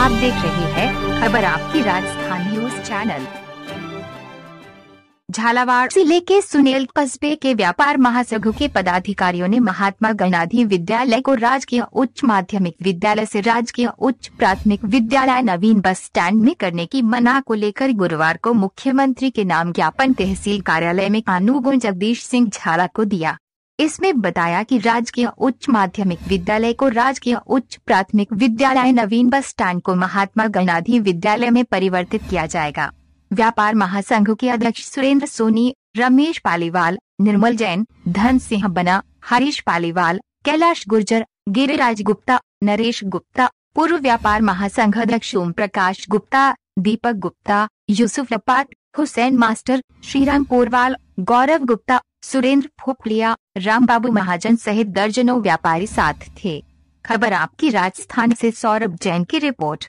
आप देख रहे हैं खबर आपकी राजस्थान न्यूज चैनल झालावाड़ जिले के सुनेल कस्बे के व्यापार महासंघ के पदाधिकारियों ने महात्मा गणाधी विद्यालय को राजकीय उच्च माध्यमिक विद्यालय से राजकीय उच्च प्राथमिक विद्यालय नवीन बस स्टैंड में करने की मना को लेकर गुरुवार को मुख्यमंत्री के नाम ज्ञापन तहसील कार्यालय में कानूगो जगदीश सिंह झाला को दिया इसमें बताया कि राजकीय उच्च माध्यमिक विद्यालय को राजकीय उच्च प्राथमिक विद्यालय नवीन बस स्टैंड को महात्मा गणाधी विद्यालय में परिवर्तित किया जाएगा व्यापार महासंघ के अध्यक्ष सुरेंद्र सोनी रमेश पालीवाल निर्मल जैन धन सिंह बना हरीश पालीवाल कैलाश गुर्जर गिरिराज गुप्ता नरेश गुप्ता पूर्व व्यापार महासंघ अध्यक्ष ओम प्रकाश गुप्ता दीपक गुप्ता यूसुफ लपाट हुसैन मास्टर श्रीराम कोरवाल गौरव गुप्ता सुरेंद्र फोपलिया रामबाबू महाजन सहित दर्जनों व्यापारी साथ थे खबर आपकी राजस्थान से सौरभ जैन की रिपोर्ट